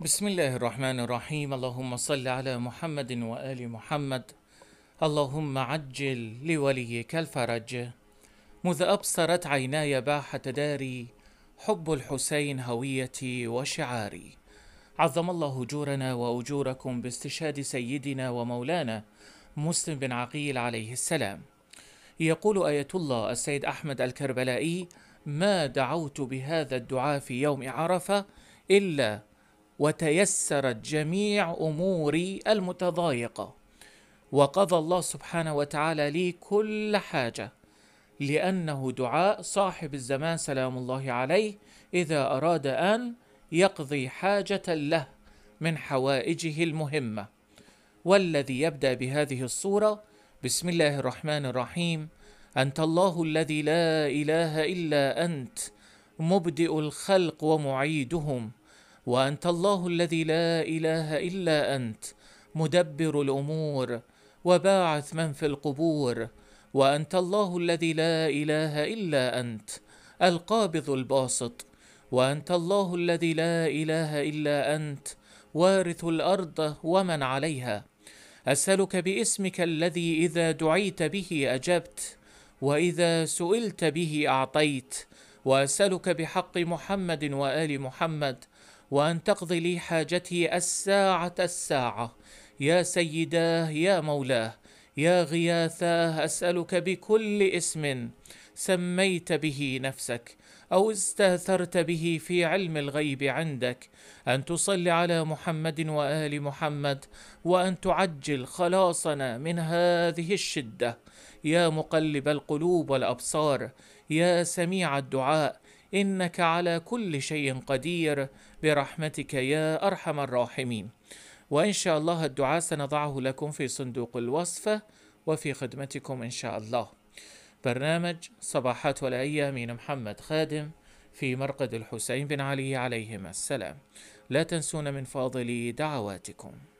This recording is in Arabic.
بسم الله الرحمن الرحيم اللهم صل على محمد وآل محمد اللهم عجل لوليك الفرج مذ أبصرت عيناي باحة داري حب الحسين هويتي وشعاري عظم الله أجورنا وأجوركم باستشهاد سيدنا ومولانا مسلم بن عقيل عليه السلام يقول آية الله السيد أحمد الكربلائي ما دعوت بهذا الدعاء في يوم عرفة إلا وتيسرت جميع اموري المتضايقه وقضى الله سبحانه وتعالى لي كل حاجه لانه دعاء صاحب الزمان سلام الله عليه اذا اراد ان يقضي حاجه له من حوائجه المهمه والذي يبدا بهذه الصوره بسم الله الرحمن الرحيم انت الله الذي لا اله الا انت مبدئ الخلق ومعيدهم وانت الله الذي لا اله الا انت مدبر الامور وباعث من في القبور وانت الله الذي لا اله الا انت القابض الباسط وانت الله الذي لا اله الا انت وارث الارض ومن عليها اسالك باسمك الذي اذا دعيت به اجبت واذا سئلت به اعطيت واسالك بحق محمد وال محمد وان تقضي لي حاجتي الساعه الساعه يا سيداه يا مولاه يا غياثاه اسالك بكل اسم سميت به نفسك او استاثرت به في علم الغيب عندك ان تصلي على محمد وال محمد وان تعجل خلاصنا من هذه الشده يا مقلب القلوب والابصار يا سميع الدعاء انك على كل شيء قدير برحمتك يا ارحم الراحمين وان شاء الله الدعاء سنضعه لكم في صندوق الوصف وفي خدمتكم ان شاء الله برنامج صباحات والأيام من محمد خادم في مرقد الحسين بن علي عليهما السلام لا تنسون من فاضل دعواتكم